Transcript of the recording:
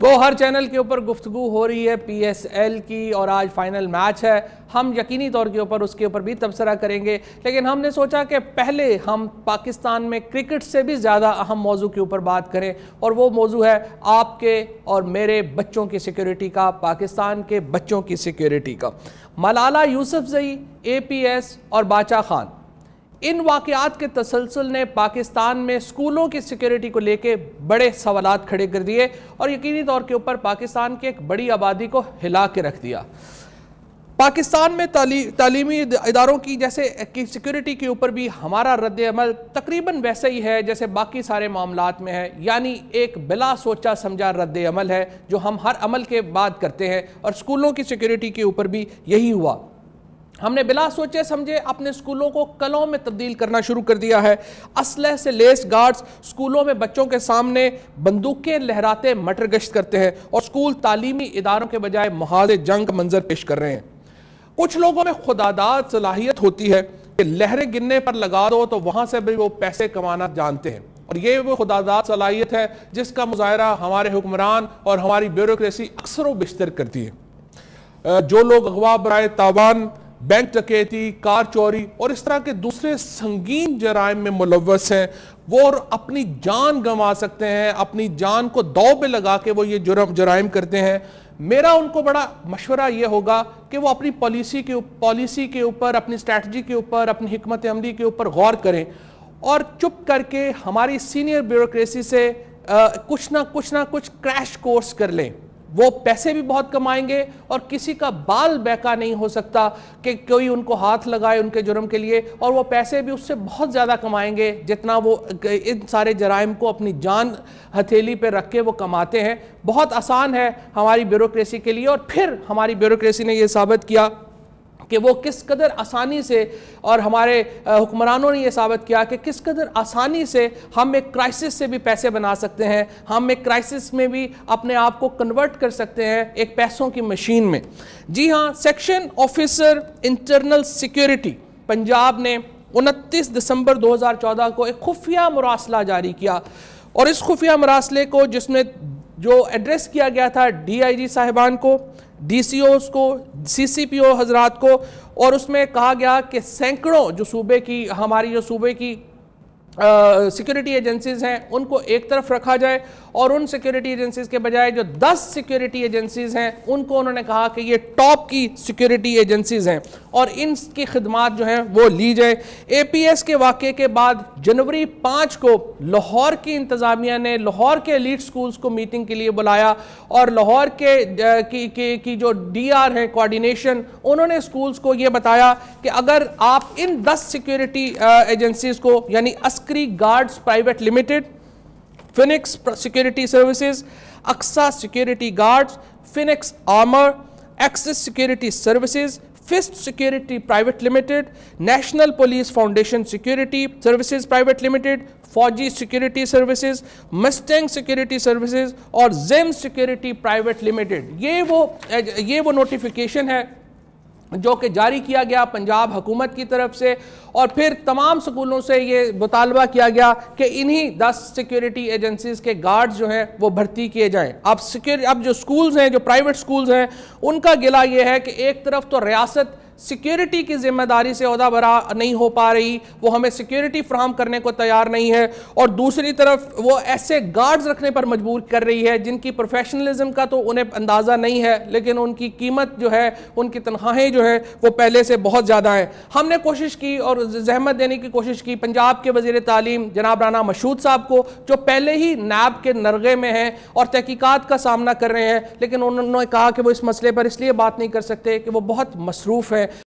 वो हर चैनल के ऊपर गुफ्तु हो रही है पीएसएल की और आज फाइनल मैच है हम यकीनी तौर के ऊपर उसके ऊपर भी तबसरा करेंगे लेकिन हमने सोचा कि पहले हम पाकिस्तान में क्रिकेट से भी ज़्यादा अहम मौजू के ऊपर बात करें और वो मौजू है आपके और मेरे बच्चों की सिक्योरिटी का पाकिस्तान के बच्चों की सिक्योरिटी का मलाला यूसुफ जई ए और बाचा खान इन वाक़ात के तसलसल ने पाकिस्तान में स्कूलों की सिक्योरिटी को लेकर बड़े सवाल खड़े कर दिए और यकीनी तौर के ऊपर पाकिस्तान की एक बड़ी आबादी को हिला के रख दिया पाकिस्तान में ताली, तालीमी इदारों की जैसे की सिक्योरिटी के ऊपर भी हमारा रद्द अमल तकरीबन वैसे ही है जैसे बाकी सारे मामलों में है यानी एक बिला सोचा समझा रद्द अमल है जो हम हर अमल के बाद करते हैं और स्कूलों की सिक्योरिटी के ऊपर भी यही हुआ हमने बिला सोचे समझे अपने स्कूलों को कलों में तब्दील करना शुरू कर दिया है असलह से लेस गार्ड्स स्कूलों में बच्चों के सामने बंदूकें लहराते मटर गश्त करते हैं और स्कूल तालीमी इदारों के बजाय महाज जंग मंजर पेश कर रहे हैं कुछ लोगों में खुदादार सलाहियत होती है कि लहरें गिरने पर लगा दो तो वहाँ से भी वो पैसे कमाना जानते हैं और ये वो खुदादार सलाहियत है जिसका मुजाहरा हमारे हुक्मरान और हमारी ब्यूरोसी अक्सर बिस्तर करती है जो लोग अगवा बरए तावान बैंक डकैती कार चोरी और इस तरह के दूसरे संगीन जराइम में मुलवस हैं वो और अपनी जान गंवा सकते हैं अपनी जान को दौ पे लगा के वो ये जुर्म जराइम करते हैं मेरा उनको बड़ा मशवरा ये होगा कि वो अपनी पॉलिसी के पॉलिसी के ऊपर अपनी स्ट्रैटी के ऊपर अपनी हमत अमली के ऊपर गौर करें और चुप करके हमारी सीनियर ब्यूरोसी से आ, कुछ ना कुछ ना कुछ क्रैश कोर्स कर लें वो पैसे भी बहुत कमाएंगे और किसी का बाल बैका नहीं हो सकता कि कोई उनको हाथ लगाए उनके जुर्म के लिए और वो पैसे भी उससे बहुत ज़्यादा कमाएंगे जितना वो इन सारे जराइम को अपनी जान हथेली पर रख के वो कमाते हैं बहुत आसान है हमारी ब्यूरोक्रेसी के लिए और फिर हमारी ब्यूरोक्रेसी ने यह साबित किया कि वो किस कदर आसानी से और हमारे हुक्मरानों ने ये साबित किया कि किस कदर आसानी से हम एक क्राइसिस से भी पैसे बना सकते हैं हम एक क्राइसिस में भी अपने आप को कन्वर्ट कर सकते हैं एक पैसों की मशीन में जी हाँ section officer internal security Punjab ने उनतीस दिसंबर 2014 को एक खुफिया मरासला जारी किया और इस खुफिया मरासले को जिसमें जो एड्रेस किया गया था डी साहिबान को डी को सीसीपीओ हजरात को और उसमें कहा गया कि सैकड़ों जो सूबे की हमारी जो सूबे की सिक्योरिटी एजेंसीज हैं उनको एक तरफ रखा जाए और उन सिक्योरिटी एजेंसीज के बजाय जो 10 सिक्योरिटी एजेंसीज हैं उनको उन्होंने कहा कि ये टॉप की सिक्योरिटी एजेंसीज हैं और इनकी खदमात जो हैं वो ली जाए एपीएस के वाक़े के बाद जनवरी पाँच को लाहौर की इंतज़ामिया ने लाहौर के लीड स्कूल्स को मीटिंग के लिए बुलाया और लाहौर के की, की, की जो डी आर हैं कोऑर्डिनेशन उन्होंने स्कूल्स को ये बताया कि अगर आप इन दस सिक्योरिटी एजेंसीज को यानी Askri Guards Private Limited, Phoenix Security Services, Aksa Security Guards, Phoenix Armor, Access Security Services, Fist Security Private Limited, National Police Foundation Security Services Private Limited, Fauji Security Services, Mustang Security Services और Zem Security Private Limited ये वो ये वो notification है जो कि जारी किया गया पंजाब हुकूमत की तरफ से और फिर तमाम स्कूलों से ये मुतालबा किया गया कि इन्हीं दस सिक्योरिटी एजेंसीज के गार्ड्स जो हैं वो भर्ती किए जाएं अब सिक्योर अब जो स्कूल्स हैं जो प्राइवेट स्कूल्स हैं उनका गिला ये है कि एक तरफ तो रियासत सिक्योरिटी की जिम्मेदारी से अहदा भरा नहीं हो पा रही वो हमें सिक्योरिटी फ्राहम करने को तैयार नहीं है और दूसरी तरफ वो ऐसे गार्ड्स रखने पर मजबूर कर रही है जिनकी प्रोफेशनलिज्म का तो उन्हें अंदाज़ा नहीं है लेकिन उनकी कीमत जो है उनकी तनख्वाहें जो है वो पहले से बहुत ज़्यादा हैं हमने कोशिश की और जहमत देने की कोशिश की पंजाब के वजीर तालीम जनाब राना मशहूद साहब को जो पहले ही नैब के नरगे में हैं और तहकीक़ात का सामना कर रहे हैं लेकिन उन्होंने कहा कि वो इस मसले पर इसलिए बात नहीं कर सकते कि वो बहुत मसरूफ़ हैं